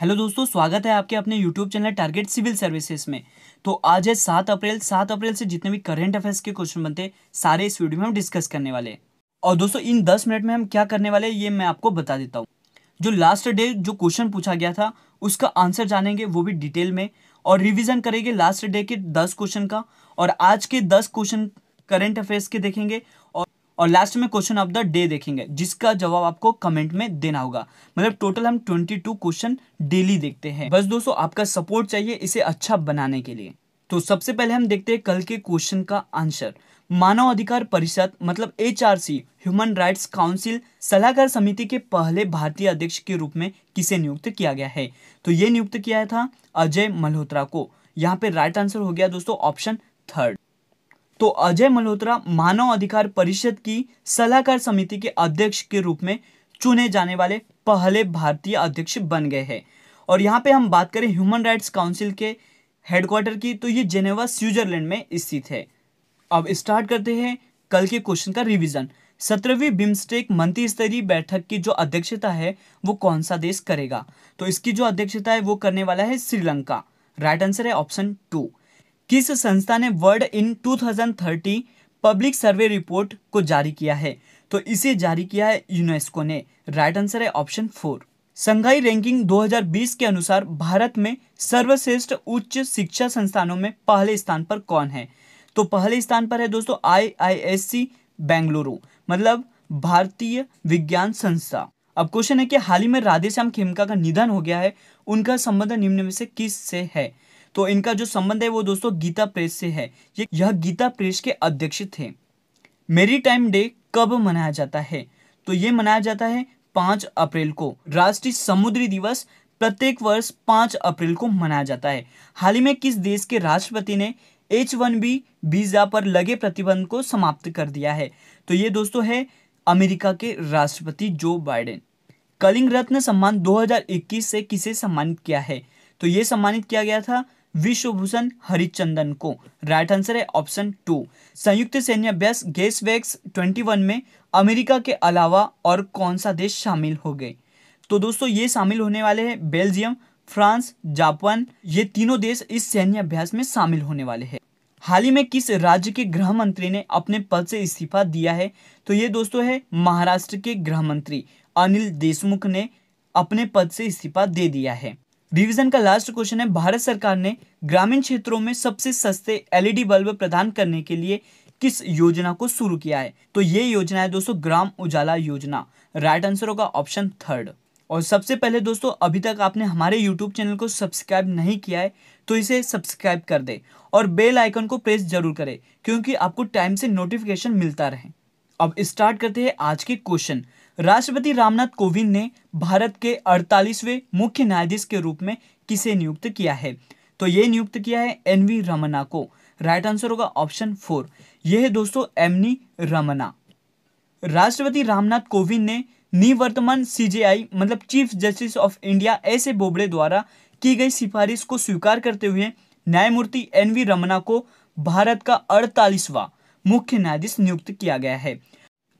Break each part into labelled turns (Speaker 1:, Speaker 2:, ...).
Speaker 1: hello दोस्तों स्वागत है आपके अपने YouTube channel target civil services में तो आज है सात अप्रैल सात अप्रैल से जितने भी करंट अफेयर्स के क्वेश्चन बनते सारे इस वीडियो में हम डिस्कस करने वाले और दोस्तों इन दस मिनट में हम क्या करने वाले ये मैं आपको बता देता हूँ जो लास्ट डे जो क्वेश्चन पूछा गया था उसका आंसर जानेंगे वो भी डिटेल में और रिविजन करेंगे लास्ट डे के दस क्वेश्चन का और आज के दस क्वेश्चन करेंट अफेयर्स के देखेंगे और और लास्ट में क्वेश्चन ऑफ द डे देखेंगे जिसका जवाब आपको कमेंट में देना होगा मतलब टोटल हम 22 क्वेश्चन डेली देखते हैं बस दोस्तों आपका सपोर्ट चाहिए इसे अच्छा बनाने के लिए तो सबसे पहले हम देखते हैं कल के क्वेश्चन का आंसर मानव अधिकार परिषद मतलब एच ह्यूमन राइट्स काउंसिल सलाहकार समिति के पहले भारतीय अध्यक्ष के रूप में किसे नियुक्त किया गया है तो ये नियुक्त किया था अजय मल्होत्रा को यहाँ पे राइट आंसर हो गया दोस्तों ऑप्शन थर्ड तो अजय मल्होत्रा मानव अधिकार परिषद की सलाहकार समिति के अध्यक्ष के रूप में चुने जाने वाले पहले भारतीय अध्यक्ष बन गए हैं और यहाँ पे हम बात करें ह्यूमन राइट्स काउंसिल के हेडक्वार्टर की तो ये जेनेवा स्विट्जरलैंड में स्थित है अब स्टार्ट करते हैं कल के क्वेश्चन का रिविजन सत्रहवीं बिम्स्टेक मंत्री स्तरीय बैठक की जो अध्यक्षता है वो कौन सा देश करेगा तो इसकी जो अध्यक्षता है वो करने वाला है श्रीलंका राइट आंसर है ऑप्शन टू किस संस्था ने world in 2030 public survey report को जारी किया है तो इसे जारी किया है यूनेस्को ने राइट आंसर है ऑप्शन फोर संघाई रैंकिंग 2020 के अनुसार भारत में सर्वश्रेष्ठ उच्च शिक्षा संस्थानों में पहले स्थान पर कौन है तो पहले स्थान पर है दोस्तों आई आई एस सी बेंगलुरु मतलब भारतीय विज्ञान संस्था अब क्वेश्चन है कि हाल ही में राधेश्याम खेमका का निधन हो गया है उनका संबंध निम्न में से किस से है तो इनका जो संबंध है वो दोस्तों गीता प्रेस से है ये यह गीता प्रेस के अध्यक्ष थे मेरी टाइम डे कब मनाया जाता है तो ये मनाया जाता है पांच अप्रैल को राष्ट्रीय समुद्री दिवस प्रत्येक वर्ष पांच अप्रैल को मनाया जाता है हाल ही में किस देश के राष्ट्रपति ने एच वन बी वीज़ा पर लगे प्रतिबंध को समाप्त कर दिया है तो ये दोस्तों है अमेरिका के राष्ट्रपति जो बाइडेन कलिंग रत्न सम्मान 2021 से किसे सम्मानित किया है तो ये सम्मानित किया गया था विश्वभूषण हरिचंदन को राइट आंसर है ऑप्शन टू संयुक्त सैन्य अभ्यास गैस वैक्स ट्वेंटी वन में अमेरिका के अलावा और कौन सा देश शामिल हो गए तो दोस्तों ये शामिल होने वाले हैं बेल्जियम फ्रांस जापान ये तीनों देश इस सैन्य अभ्यास में शामिल होने वाले हैं हाल ही में किस राज्य के गृह मंत्री ने अपने पद से इस्तीफा दिया है तो ये दोस्तों है महाराष्ट्र के गृह मंत्री अनिल देशमुख ने अपने पद से इस्तीफा दे दिया है रिवीजन का लास्ट क्वेश्चन है भारत सरकार ने ग्रामीण क्षेत्रों में सबसे सस्ते एलईडी e बल्ब प्रदान करने के लिए किस योजना को शुरू किया है तो ये योजना है दोस्तों ग्राम उजाला योजना राइट आंसर होगा ऑप्शन थर्ड और सबसे पहले दोस्तों अभी तक आपने हमारे यूट्यूब चैनल को सब्सक्राइब नहीं किया है तो इसे सब्सक्राइब कर दे और बेल आइकन को प्रेस जरूर करें क्योंकि आपको टाइम से नोटिफिकेशन मिलता रहे अब स्टार्ट करते हैं आज के क्वेश्चन राष्ट्रपति रामनाथ कोविंद ने भारत के 48वें मुख्य न्यायाधीश के रूप में किसे नियुक्त किया है तो ये नियुक्त किया है एन वी रमना को राइट आंसर होगा ऑप्शन फोर ये है दोस्तों एमनी रमना राष्ट्रपति रामनाथ कोविंद ने निवर्तमान सीजेआई मतलब chief justice of India S A Bobde द्वारा की गई सिफारिश को स्वीकार करते हुए न्यायमूर्ति एन वी रमना को भारत का अड़तालीसवा मुख्य न्यायाधीश नियुक्त किया गया है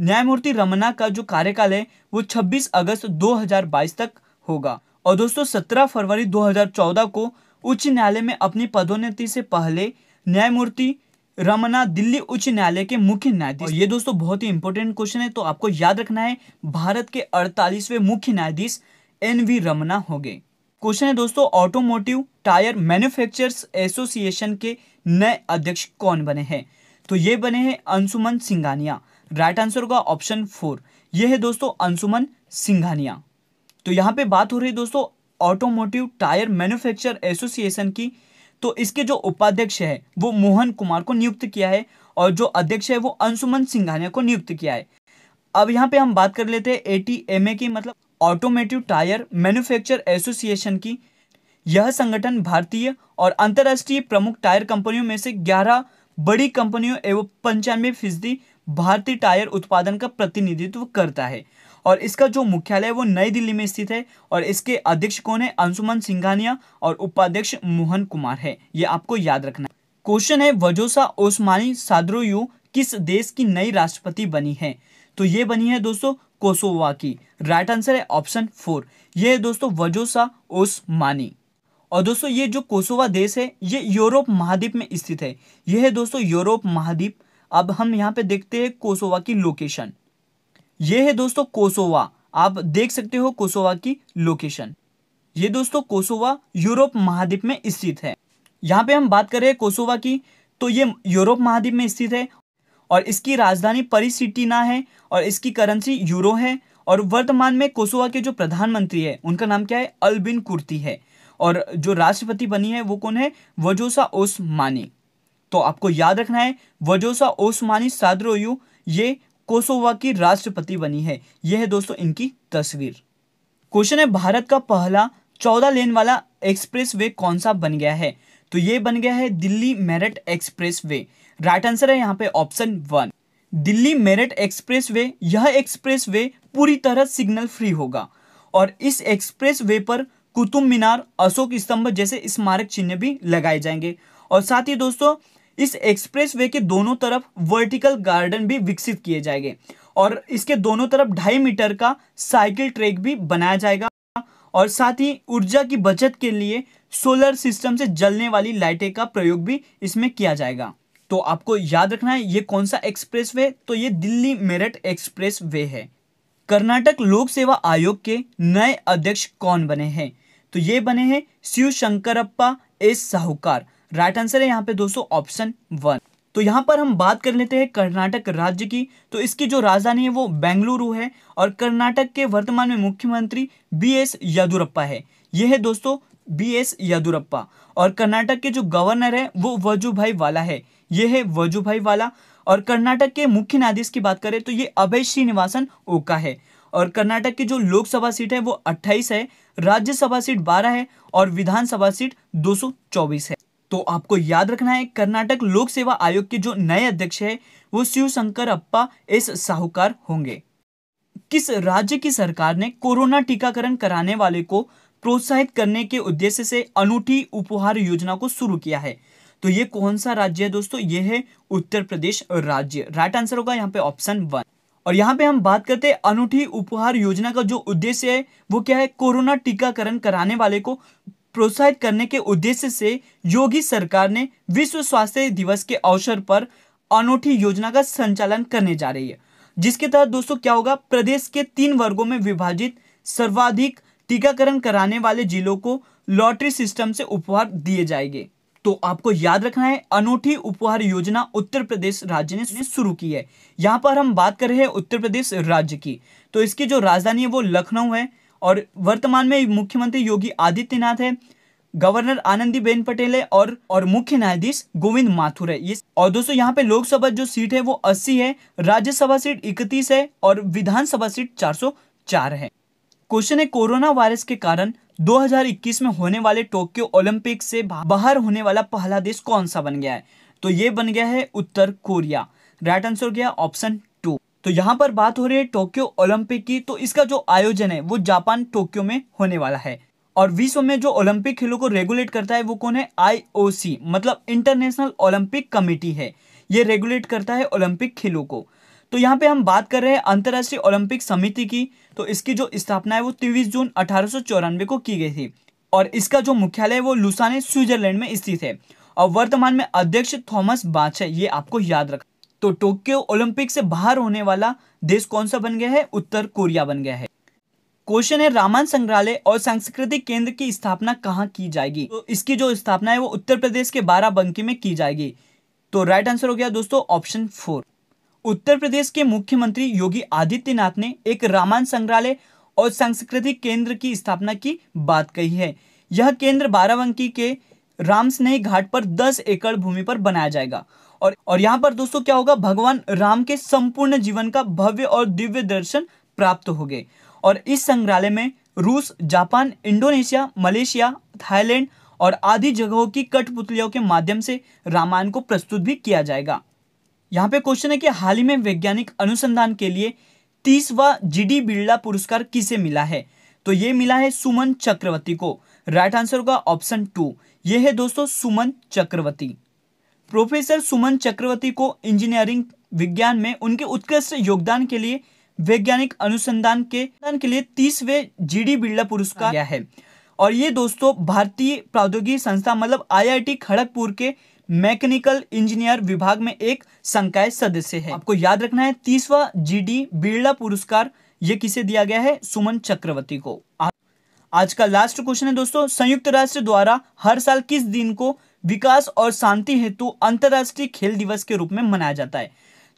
Speaker 1: न्यायमूर्ति रमना का जो कार्यकाल है वो 26 अगस्त 2022 तक होगा और दोस्तों 17 फरवरी 2014 को उच्च न्यायालय में अपनी पदोन्नति से पहले न्यायमूर्ति रमना दिल्ली उच्च न्यायालय के मुख्य न्यायाधीश ये दोस्तों बहुत ही इंपॉर्टेंट क्वेश्चन है तो आपको याद रखना है भारत के अड़तालीसवें मुख्य न्यायाधीश एन वी रमना हो गए क्वेश्चन है दोस्तों ऑटोमोटिव टायर मैन्युफैक्चरर्स एसोसिएशन के नए अध्यक्ष कौन बने हैं तो ये बने हैं अंशुमन सिंगानिया राइट आंसर होगा ऑप्शन फोर ये है दोस्तों अंशुमन सिंघानिया तो यहाँ पे बात हो रही है दोस्तों ऑटोमोटिव टायर मैन्युफैक्चर एसोसिएशन की तो इसके जो उपाध्यक्ष है वो मोहन कुमार को नियुक्त किया है और जो अध्यक्ष है वो अंशुमन सिंघानिया को नियुक्त किया है अब यहाँ पे हम बात कर लेते हैं ए की मतलब ऑटोमेटिव टायर मैन्युफैक्चर एसोसिएशन की यह संगठन भारतीय और अंतर्राष्ट्रीय प्रमुख टायर कंपनियों में से 11 बड़ी कंपनियों एवं पंचानवे फीसदी भारतीय टायर उत्पादन का प्रतिनिधित्व करता है और इसका जो मुख्यालय वो नई दिल्ली में स्थित है और इसके अध्यक्ष कौन है अंशुमन सिंघानिया और उपाध्यक्ष मोहन कुमार है ये आपको याद रखना क्वेश्चन है वजोसा ओस्मानी सादरोयू किस देश की नई राष्ट्रपति बनी है तो ये बनी है दोस्तों कोसोवा की राइट आंसर है ऑप्शन फोर ये है दोस्तों वजोसा ओस्मानी और दोस्तों ये जो कोसोवा देश है ये यूरोप महाद्वीप में स्थित है यह है दोस्तों यूरोप महाद्वीप अब हम यहाँ पे देखते हैं कोसोवा की लोकेशन ये है दोस्तों कोसोवा आप देख सकते हो कोसोवा की लोकेशन ये दोस्तों कोसोवा यूरोप महाद्वीप में स्थित है यहाँ पे हम बात करें कोसोवा की तो ये यूरोप महाद्वीप में स्थित है और इसकी राजधानी परिसिटीना है और इसकी करेंसी यूरो है और वर्तमान में कोसोवा के जो प्रधानमंत्री है उनका नाम क्या है अलबिन कुर्ती है और जो राष्ट्रपति बनी है वो कौन है वजोसा ओस मानी तो आपको याद रखना है वजोसा ओस्मानी सादरोयू ये कोसोवा की राष्ट्रपति बनी है यह है दोस्तों इनकी तस्वीर क्वेश्चन है भारत का पहला चौदह लेन वाला एक्सप्रेस वे कौन सा बन गया है तो ये बन गया है Delhi Meerut expressway right answer है यहाँ पे option one Delhi Meerut expressway यह एक्सप्रेस वे पूरी तरह सिग्नल फ्री होगा और इस एक्सप्रेस वे पर कुतुब मीनार अशोक स्तंभ जैसे स्मारक चिन्ह भी लगाए जाएंगे और साथ ही दोस्तों इस एक्सप्रेसवे के दोनों तरफ वर्टिकल गार्डन भी विकसित किए जाएंगे और इसके दोनों तरफ ढाई मीटर का साइकिल ट्रैक भी बनाया जाएगा और साथ ही ऊर्जा की बचत के लिए सोलर सिस्टम से जलने वाली लाइटें का प्रयोग भी इसमें किया जाएगा तो आपको याद रखना है ये कौन सा एक्सप्रेस वे तो ये दिल्ली मेरठ एक्सप्रेस वे है कर्नाटक लोक सेवा आयोग के नए अध्यक्ष कौन बने हैं तो ये बने हैं Shiv Shankarappa S Sahukar right answer है यहाँ पे दोस्तों ऑप्शन वन तो यहाँ पर हम बात कर लेते हैं कर्नाटक राज्य की तो इसकी जो राजधानी है वो बेंगलुरु है और कर्नाटक के वर्तमान में मुख्यमंत्री बी एस येदुरप्पा है ये है दोस्तों बी एस येदुरप्पा और कर्नाटक के जो गवर्नर है वो वजूभाई वाला है ये है वजूभाई वाला और कर्नाटक के मुख्य न्यायाधीश की बात करें तो ये अभय श्रीनिवासन ओका है और कर्नाटक की जो लोकसभा सीट है वो 28 है राज्यसभा सीट 12 है और विधानसभा सीट 224 है तो आपको याद रखना है कर्नाटक लोक सेवा आयोग के जो नए अध्यक्ष है वो शिव शंकर अप्पा एस साहूकार होंगे किस राज्य की सरकार ने कोरोना टीकाकरण कराने वाले को प्रोत्साहित करने के उद्देश्य से अनूठी उपहार योजना को शुरू किया है तो ये कौन सा राज्य है दोस्तों ये है उत्तर प्रदेश राज्य राइट आंसर होगा यहाँ पे ऑप्शन वन और यहाँ पे हम बात करते हैं अनूठी उपहार योजना का जो उद्देश्य है वो क्या है कोरोना टीकाकरण कराने वाले को प्रोत्साहित करने के उद्देश्य से योगी सरकार ने विश्व स्वास्थ्य दिवस के अवसर पर अनूठी योजना का संचालन करने जा रही है जिसके तहत दोस्तों क्या होगा प्रदेश के तीन वर्गों में विभाजित सर्वाधिक टीकाकरण कराने वाले जिलों को लॉटरी सिस्टम से उपहार दिए जाएंगे तो आपको याद रखना है अनूठी उपहार योजना उत्तर प्रदेश राज्य ने शुरू की है यहाँ पर हम बात कर रहे हैं उत्तर प्रदेश राज्य की तो इसकी जो राजधानी है वो लखनऊ है और वर्तमान में मुख्यमंत्री योगी आदित्यनाथ है गवर्नर आनंदीबेन पटेल है और और मुख्य न्यायाधीश गोविंद माथुर है ये और दोस्तों यहाँ पे लोकसभा जो सीट है वो 80 है राज्यसभा सीट 31 है और विधानसभा सीट 404 है क्वेश्चन है कोरोना वायरस के कारण 2021 में होने वाले टोक्यो ओलंपिक से बाहर होने वाला पहला देश कौन सा बन गया है तो ये बन गया है उत्तर कोरिया राइट आंसर गया ऑप्शन तो यहाँ पर बात हो रही है टोक्यो ओलंपिक की तो इसका जो आयोजन है वो जापान टोक्यो में होने वाला है और विश्व में जो ओलंपिक खेलों को रेगुलेट करता है वो कौन है आईओसी मतलब इंटरनेशनल ओलंपिक कमेटी है ये रेगुलेट करता है ओलंपिक खेलों को तो यहाँ पे हम बात कर रहे हैं अंतर्राष्ट्रीय ओलंपिक समिति की तो इसकी जो स्थापना है वो तेईस जून अठारह को की गई थी और इसका जो मुख्यालय वो लुसाने स्विट्जरलैंड में स्थित है और वर्तमान में अध्यक्ष थॉमस बाच है ये आपको याद रखना तो टोक्यो ओलंपिक से बाहर होने वाला देश कौन सा बन गया है उत्तर कोरिया बन गया है क्वेश्चन है रामायण संग्रहालय और सांस्कृतिक केंद्र की स्थापना कहाँ की जाएगी तो इसकी जो स्थापना है वो उत्तर प्रदेश के बाराबंकी में की जाएगी तो राइट आंसर हो गया दोस्तों ऑप्शन फोर उत्तर प्रदेश के मुख्यमंत्री योगी आदित्यनाथ ने एक रामायण संग्रहालय और सांस्कृतिक केंद्र की स्थापना की बात कही है यह केंद्र बाराबंकी के रामस्नेही घाट पर 10 एकड़ भूमि पर बनाया जाएगा और और यहाँ पर दोस्तों क्या होगा भगवान राम के संपूर्ण जीवन का भव्य और दिव्य दर्शन प्राप्त हो गए और इस संग्रहालय में रूस जापान इंडोनेशिया मलेशिया थाईलैंड और आदि जगहों की कठपुतलियों के माध्यम से रामायण को प्रस्तुत भी किया जाएगा यहाँ पे क्वेश्चन है कि हाल ही में वैज्ञानिक अनुसंधान के लिए तीसवा जी डी बिरला पुरस्कार किसे मिला है तो ये मिला है सुमन चक्रवर्ती को राइट आंसर होगा ऑप्शन टू ये है दोस्तों सुमन चक्रवर्ती प्रोफेसर सुमन चक्रवर्ती को इंजीनियरिंग विज्ञान में उनके उत्कृष्ट योगदान के लिए वैज्ञानिक अनुसंधान के के लिए तीसवे जी डी बिरला पुरस्कार दिया है और ये दोस्तों भारतीय प्रौद्योगिकी संस्था मतलब आईआईटी खड़गपुर के मैकेनिकल इंजीनियर विभाग में एक संकाय सदस्य है आपको याद रखना है तीसवा जी डी बिरला पुरस्कार ये किसे दिया गया है सुमन चक्रवर्ती को आज का लास्ट क्वेश्चन है दोस्तों संयुक्त राष्ट्र द्वारा हर साल किस दिन को विकास और शांति हेतु अंतर्राष्ट्रीय खेल दिवस के रूप में मनाया जाता है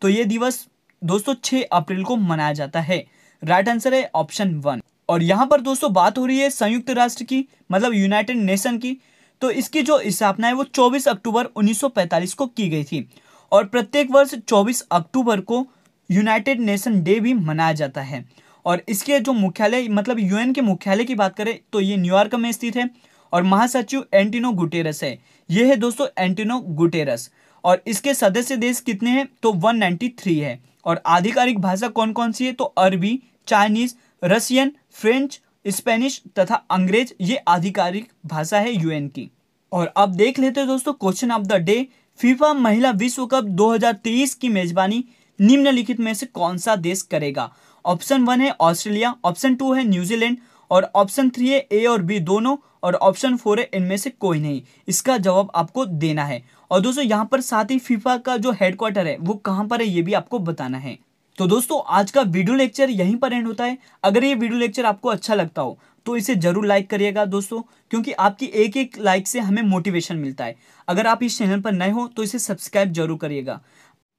Speaker 1: तो ये दिवस दोस्तों छह अप्रैल को मनाया जाता है राइट आंसर है ऑप्शन वन और यहाँ पर दोस्तों बात हो रही है संयुक्त राष्ट्र की मतलब यूनाइटेड नेशन की तो इसकी जो स्थापना है वो 24 अक्टूबर 1945 को की गई थी और प्रत्येक वर्ष 24 अक्टूबर को यूनाइटेड नेशन डे भी मनाया जाता है और इसके जो मुख्यालय मतलब यूएन के मुख्यालय की बात करें तो ये न्यूयॉर्क में स्थित है और महासचिव एंटीनो गुटेरस है ये है दोस्तों एंटीनो गुटेरस और इसके सदस्य देश कितने हैं तो 193 है और आधिकारिक भाषा कौन कौन सी है तो अरबी चाइनीज रशियन फ्रेंच स्पेनिश तथा अंग्रेज ये आधिकारिक भाषा है यूएन की और अब देख लेते हैं दोस्तों question of the day FIFA महिला विश्व कप 2023 की मेजबानी निम्नलिखित में से कौन सा देश करेगा ऑप्शन वन है ऑस्ट्रेलिया ऑप्शन टू है न्यूजीलैंड और ऑप्शन थ्री है ए और बी दोनों और ऑप्शन फोर है इनमें से कोई नहीं इसका जवाब आपको देना है और दोस्तों यहाँ पर साथ ही फीफा का जो हेडक्वार्टर है वो कहाँ पर है ये भी आपको बताना है तो दोस्तों आज का वीडियो लेक्चर यहीं पर एंड होता है अगर ये वीडियो लेक्चर आपको अच्छा लगता हो तो इसे जरूर लाइक करिएगा दोस्तों क्योंकि आपकी एक एक लाइक से हमें मोटिवेशन मिलता है अगर आप इस चैनल पर नए हो तो इसे सब्सक्राइब जरूर करिएगा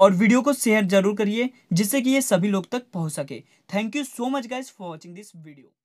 Speaker 1: और वीडियो को शेयर जरूर करिए जिससे कि ये सभी लोग तक पहुंच सके thank you so much guys for watching this video